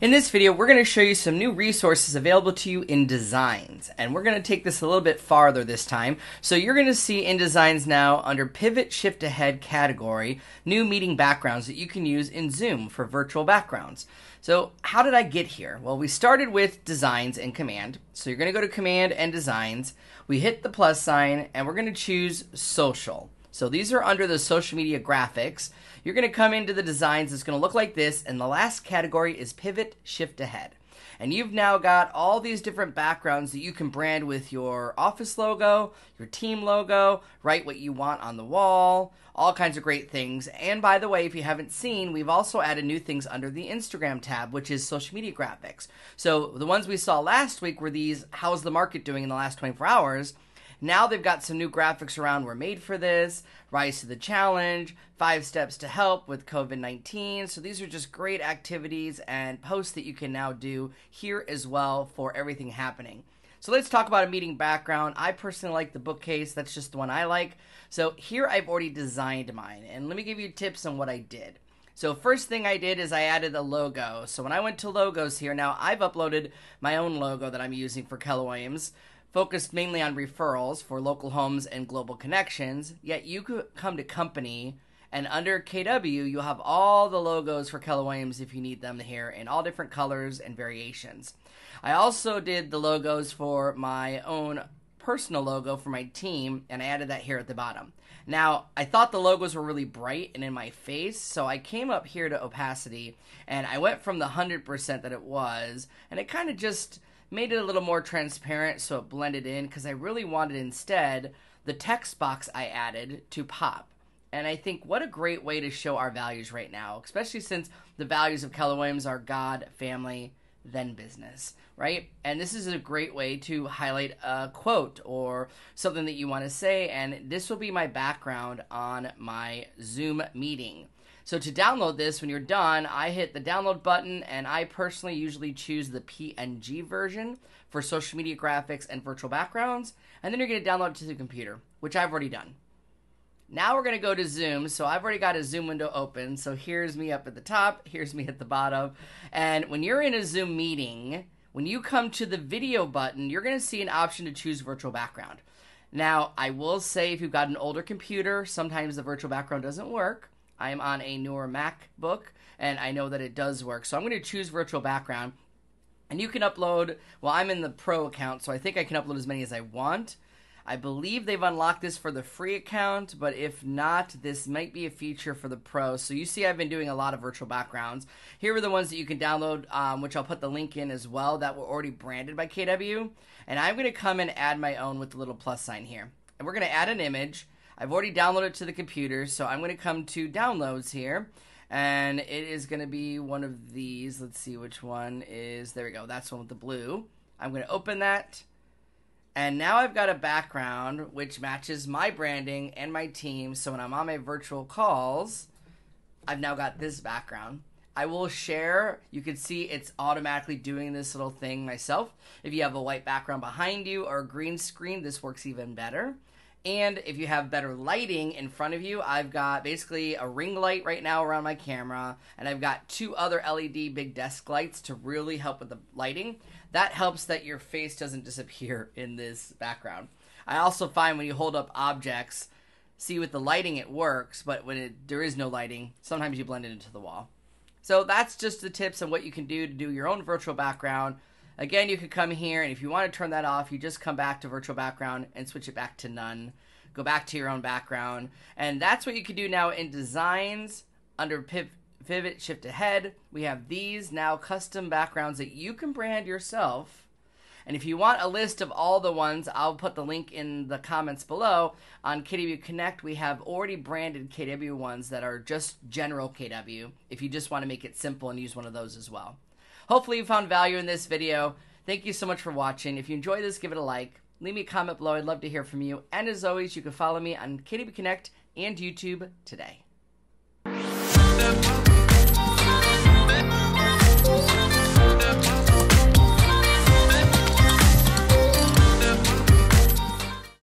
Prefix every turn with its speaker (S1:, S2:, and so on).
S1: In this video, we're going to show you some new resources available to you in Designs, and we're going to take this a little bit farther this time. So you're going to see in Designs now, under Pivot Shift Ahead category, new meeting backgrounds that you can use in Zoom for virtual backgrounds. So how did I get here? Well, we started with Designs and Command. So you're going to go to Command and Designs. We hit the plus sign, and we're going to choose Social. So these are under the social media graphics. You're going to come into the designs. It's going to look like this. And the last category is pivot shift ahead. And you've now got all these different backgrounds that you can brand with your office logo, your team logo, write what you want on the wall, all kinds of great things. And by the way, if you haven't seen, we've also added new things under the Instagram tab, which is social media graphics. So the ones we saw last week were these how's the market doing in the last 24 hours? Now they've got some new graphics around We're Made for This, Rise to the Challenge, Five Steps to Help with COVID 19. So these are just great activities and posts that you can now do here as well for everything happening. So let's talk about a meeting background. I personally like the bookcase, that's just the one I like. So here I've already designed mine, and let me give you tips on what I did. So first thing I did is I added a logo. So when I went to logos here, now I've uploaded my own logo that I'm using for Keller Williams focused mainly on referrals for local homes and global connections, yet you could come to company and under KW, you'll have all the logos for Keller Williams if you need them here in all different colors and variations. I also did the logos for my own personal logo for my team, and I added that here at the bottom. Now, I thought the logos were really bright and in my face, so I came up here to opacity, and I went from the 100% that it was, and it kind of just made it a little more transparent so it blended in because I really wanted instead the text box I added to pop. And I think what a great way to show our values right now, especially since the values of Keller Williams are God, family, then business, right? And this is a great way to highlight a quote or something that you want to say. And this will be my background on my Zoom meeting. So to download this, when you're done, I hit the download button, and I personally usually choose the PNG version for social media graphics and virtual backgrounds, and then you're going to download it to the computer, which I've already done. Now we're going to go to Zoom. So I've already got a Zoom window open. So here's me up at the top, here's me at the bottom. And when you're in a Zoom meeting, when you come to the video button, you're going to see an option to choose virtual background. Now, I will say if you've got an older computer, sometimes the virtual background doesn't work. I'm on a newer MacBook and I know that it does work. So I'm going to choose virtual background and you can upload, well, I'm in the pro account, so I think I can upload as many as I want. I believe they've unlocked this for the free account, but if not, this might be a feature for the pro. So you see, I've been doing a lot of virtual backgrounds. Here are the ones that you can download, um, which I'll put the link in as well, that were already branded by KW. And I'm gonna come and add my own with the little plus sign here. And we're gonna add an image I've already downloaded to the computer, so I'm going to come to downloads here. And it is going to be one of these. Let's see which one is. There we go. That's one with the blue. I'm going to open that. And now I've got a background which matches my branding and my team. So when I'm on my virtual calls, I've now got this background. I will share. You can see it's automatically doing this little thing myself. If you have a white background behind you or a green screen, this works even better. And if you have better lighting in front of you, I've got basically a ring light right now around my camera, and I've got two other LED big desk lights to really help with the lighting. That helps that your face doesn't disappear in this background. I also find when you hold up objects, see with the lighting it works, but when it, there is no lighting, sometimes you blend it into the wall. So that's just the tips on what you can do to do your own virtual background Again, you can come here, and if you want to turn that off, you just come back to virtual background and switch it back to none. Go back to your own background. And that's what you can do now in designs under pivot shift ahead. We have these now custom backgrounds that you can brand yourself. And if you want a list of all the ones, I'll put the link in the comments below. On KW Connect, we have already branded KW ones that are just general KW if you just want to make it simple and use one of those as well. Hopefully you found value in this video. Thank you so much for watching. If you enjoyed this, give it a like. Leave me a comment below. I'd love to hear from you. And as always, you can follow me on KDB Connect and YouTube today.